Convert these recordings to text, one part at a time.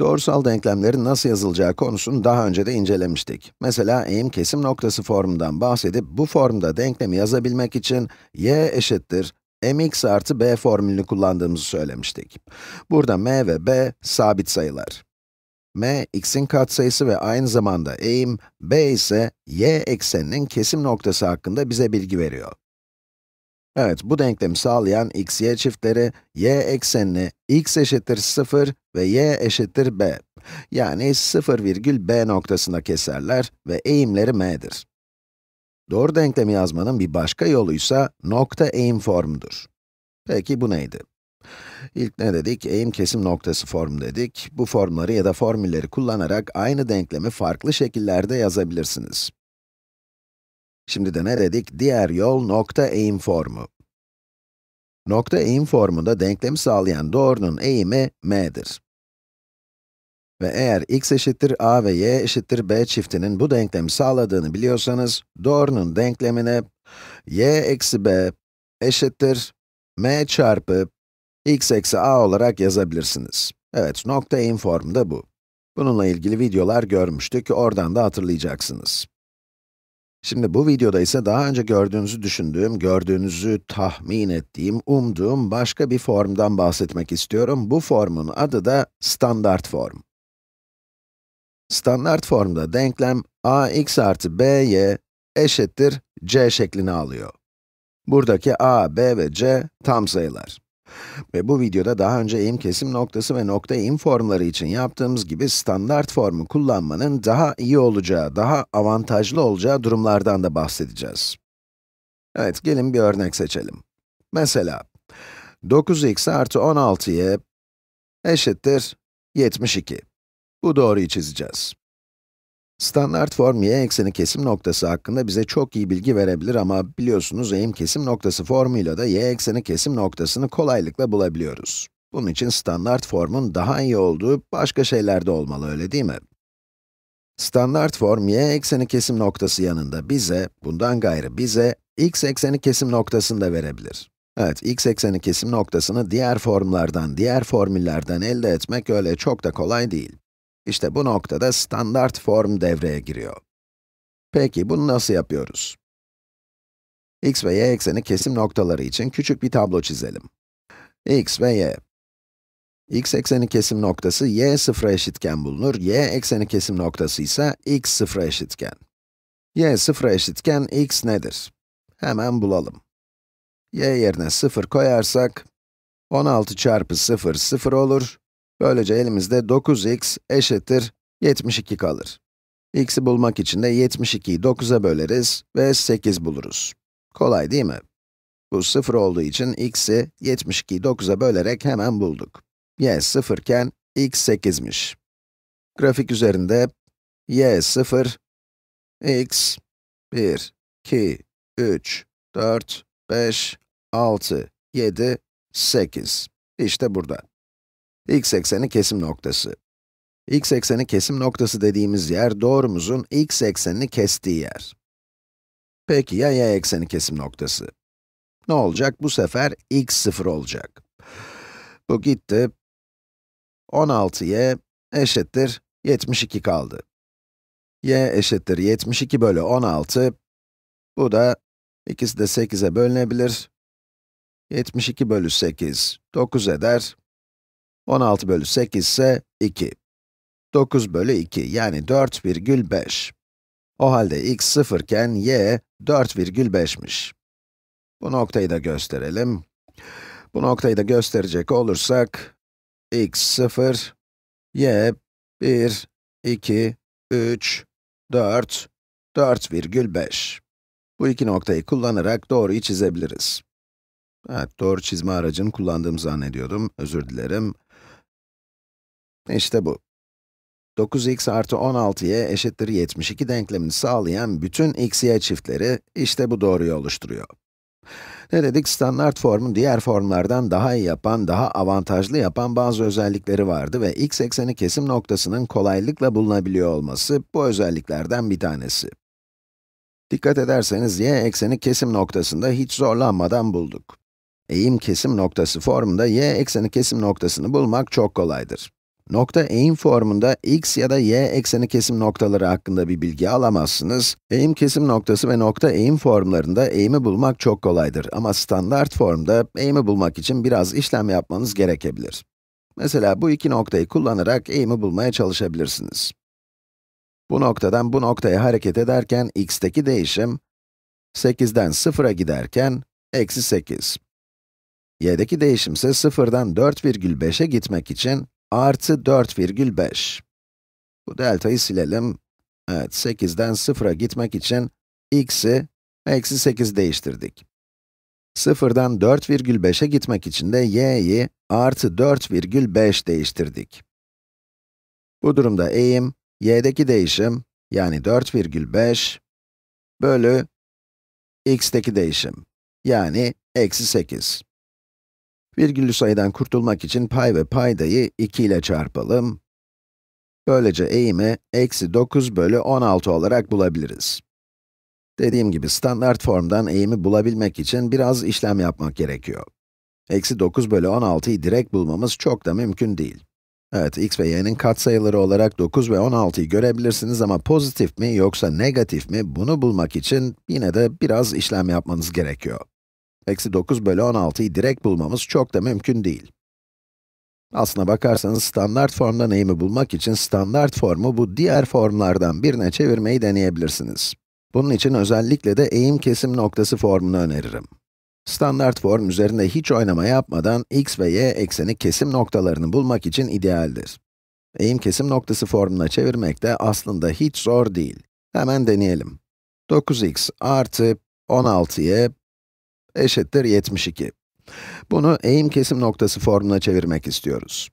Doğrusal denklemlerin nasıl yazılacağı konusunu daha önce de incelemiştik. Mesela eğim kesim noktası formundan bahsedip bu formda denklemi yazabilmek için y eşittir mx artı b formülünü kullandığımızı söylemiştik. Burada m ve b sabit sayılar. m x'in katsayısı ve aynı zamanda eğim, b ise y ekseninin kesim noktası hakkında bize bilgi veriyor. Evet, bu denklemi sağlayan x, y çiftleri, y eksenini x eşittir 0 ve y eşittir b. Yani (0,b) noktasında keserler ve eğimleri m'dir. Doğru denklemi yazmanın bir başka yoluysa nokta eğim formudur. Peki bu neydi? İlk ne dedik? Eğim kesim noktası formu dedik. Bu formları ya da formülleri kullanarak aynı denklemi farklı şekillerde yazabilirsiniz. Şimdi de ne dedik? Diğer yol nokta eğim formu. Nokta eğim formunda denklemi sağlayan doğrunun eğimi m'dir. Ve eğer x eşittir a ve y eşittir b çiftinin bu denklemi sağladığını biliyorsanız, doğrunun denklemine y eksi b eşittir m çarpı x eksi a olarak yazabilirsiniz. Evet, nokta eğim formu da bu. Bununla ilgili videolar görmüştük, oradan da hatırlayacaksınız. Şimdi bu videoda ise daha önce gördüğünüzü düşündüğüm, gördüğünüzü tahmin ettiğim, umduğum başka bir formdan bahsetmek istiyorum. Bu formun adı da standart form. Standart formda denklem ax artı by eşittir c şeklini alıyor. Buradaki a, b ve c tam sayılar. Ve bu videoda daha önce im kesim noktası ve nokta im formları için yaptığımız gibi standart formu kullanmanın daha iyi olacağı, daha avantajlı olacağı durumlardan da bahsedeceğiz. Evet, gelin bir örnek seçelim. Mesela, 9x artı 16y eşittir 72. Bu doğruyu çizeceğiz. Standart form y ekseni kesim noktası hakkında bize çok iyi bilgi verebilir ama biliyorsunuz eğim kesim noktası formuyla da y ekseni kesim noktasını kolaylıkla bulabiliyoruz. Bunun için standart formun daha iyi olduğu başka şeyler de olmalı öyle değil mi? Standart form y ekseni kesim noktası yanında bize, bundan gayrı bize, x ekseni kesim noktasını da verebilir. Evet, x ekseni kesim noktasını diğer formlardan, diğer formüllerden elde etmek öyle çok da kolay değil. İşte bu noktada standart form devreye giriyor. Peki bunu nasıl yapıyoruz? x ve y ekseni kesim noktaları için küçük bir tablo çizelim. x ve y. x ekseni kesim noktası y sıfıra eşitken bulunur, y ekseni kesim noktası ise x sıfıra eşitken. y sıfıra eşitken x nedir? Hemen bulalım. y yerine 0 koyarsak, 16 çarpı 0, 0 olur. Böylece elimizde 9x eşittir 72 kalır. x'i bulmak için de 72'yi 9'a böleriz ve 8 buluruz. Kolay değil mi? Bu 0 olduğu için x'i 72'yi 9'a bölerek hemen bulduk. y 0 iken x 8'miş. Grafik üzerinde y 0, x 1, 2, 3, 4, 5, 6, 7, 8. İşte burada x ekseni kesim noktası. x ekseni kesim noktası dediğimiz yer, doğrumuzun x eksenini kestiği yer. Peki ya y ekseni kesim noktası? Ne olacak? Bu sefer x sıfır olacak. Bu gitti. 16y eşittir 72 kaldı. y eşittir 72 bölü 16. Bu da, ikisi de 8'e bölünebilir. 72 bölü 8, 9 eder. 16 bölü 8 ise 2. 9 bölü 2 yani 4,5. O halde x 0 iken y 4,5'miş. Bu noktayı da gösterelim. Bu noktayı da gösterecek olursak, x 0, y 1, 2, 3, 4, 4,5. Bu iki noktayı kullanarak doğruyu çizebiliriz. Evet, doğru çizme aracını kullandığımı zannediyordum, özür dilerim. İşte bu. 9x artı 16y eşittir 72 denklemini sağlayan bütün x'y çiftleri işte bu doğruyu oluşturuyor. Ne dedik? Standart formun diğer formlardan daha iyi yapan, daha avantajlı yapan bazı özellikleri vardı ve x ekseni kesim noktasının kolaylıkla bulunabiliyor olması bu özelliklerden bir tanesi. Dikkat ederseniz y ekseni kesim noktasında hiç zorlanmadan bulduk. Eğim kesim noktası formunda y ekseni kesim noktasını bulmak çok kolaydır. Nokta eğim formunda x ya da y ekseni kesim noktaları hakkında bir bilgi alamazsınız. Eğim kesim noktası ve nokta eğim formlarında eğimi bulmak çok kolaydır ama standart formda eğimi bulmak için biraz işlem yapmanız gerekebilir. Mesela bu iki noktayı kullanarak eğimi bulmaya çalışabilirsiniz. Bu noktadan bu noktaya hareket ederken x'teki değişim, 8'den 0'a giderken eksi 8. y'deki değişim ise 0'dan 4,5'e gitmek için artı 4,5. Bu deltayı silelim. Evet, 8'den 0'a gitmek için x'i eksi 8 değiştirdik. 0'dan 4,5'e gitmek için de y'yi artı 4,5 değiştirdik. Bu durumda eğim, y'deki değişim, yani 4,5 bölü x'teki değişim, yani eksi 8. Virgüllü sayıdan kurtulmak için pay ve paydayı 2 ile çarpalım. Böylece eğimi eksi 9 bölü 16 olarak bulabiliriz. Dediğim gibi standart formdan eğimi bulabilmek için biraz işlem yapmak gerekiyor. Eksi 9 bölü 16'yı direkt bulmamız çok da mümkün değil. Evet, x ve y'nin katsayıları olarak 9 ve 16'yı görebilirsiniz ama pozitif mi yoksa negatif mi bunu bulmak için yine de biraz işlem yapmanız gerekiyor. Eksi 9 bölü 16'yı direkt bulmamız çok da mümkün değil. Aslına bakarsanız standart formda eğimi bulmak için standart formu bu diğer formlardan birine çevirmeyi deneyebilirsiniz. Bunun için özellikle de eğim kesim noktası formunu öneririm. Standart form üzerinde hiç oynama yapmadan x ve y ekseni kesim noktalarını bulmak için idealdir. Eğim kesim noktası formuna çevirmek de aslında hiç zor değil. Hemen deneyelim. 9x artı 16y eşittir 72. Bunu eğim kesim noktası formuna çevirmek istiyoruz.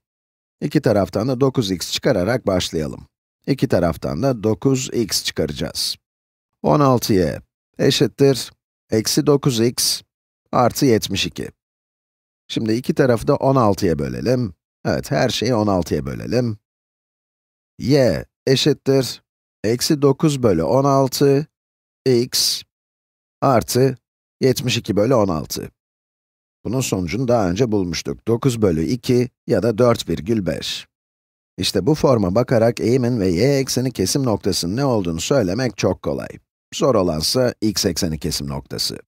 İki taraftan da 9x çıkararak başlayalım. İki taraftan da 9x çıkaracağız. 16y eşittir eksi 9x artı 72. Şimdi iki tarafı da 16'ya bölelim. Evet, her şeyi 16'ya bölelim. y eşittir eksi 9 bölü 16 x artı 72 bölü 16. Bunun sonucunu daha önce bulmuştuk. 9 bölü 2 ya da 4,5. İşte bu forma bakarak eğimin ve y ekseni kesim noktasının ne olduğunu söylemek çok kolay. Zor olansa x ekseni kesim noktası.